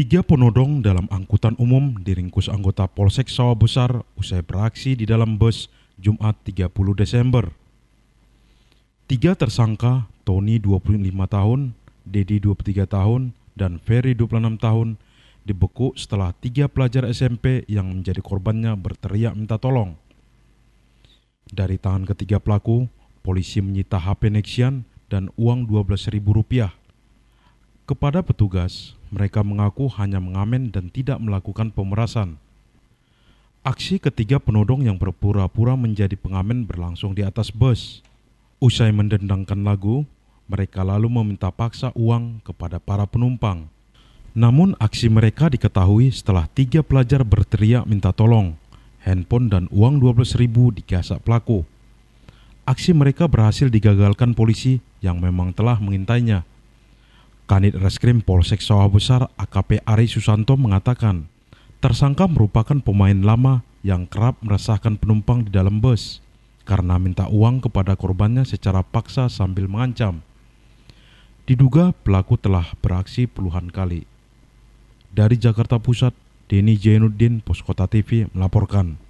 Tiga penodong dalam angkutan umum diringkus anggota Polsek Sawah Besar usai beraksi di dalam bus Jumat 30 Desember. Tiga tersangka, Tony 25 tahun, Dedi 23 tahun, dan Ferry 26 tahun, dibekuk setelah tiga pelajar SMP yang menjadi korbannya berteriak minta tolong. Dari tangan ketiga pelaku, polisi menyita HP Nexian dan uang Rp12.000. Kepada petugas, mereka mengaku hanya mengamen dan tidak melakukan pemerasan. Aksi ketiga penodong yang berpura-pura menjadi pengamen berlangsung di atas bus. Usai mendendangkan lagu, mereka lalu meminta paksa uang kepada para penumpang. Namun aksi mereka diketahui setelah tiga pelajar berteriak minta tolong. Handphone dan uang 12.000 digasak pelaku. Aksi mereka berhasil digagalkan polisi yang memang telah mengintainya. Kanit Reskrim Polsek Sawah Besar AKP Ari Susanto mengatakan, tersangka merupakan pemain lama yang kerap meresahkan penumpang di dalam bus karena minta uang kepada korbannya secara paksa sambil mengancam. Diduga pelaku telah beraksi puluhan kali. Dari Jakarta Pusat, Denny Jainuddin, Poskota TV melaporkan.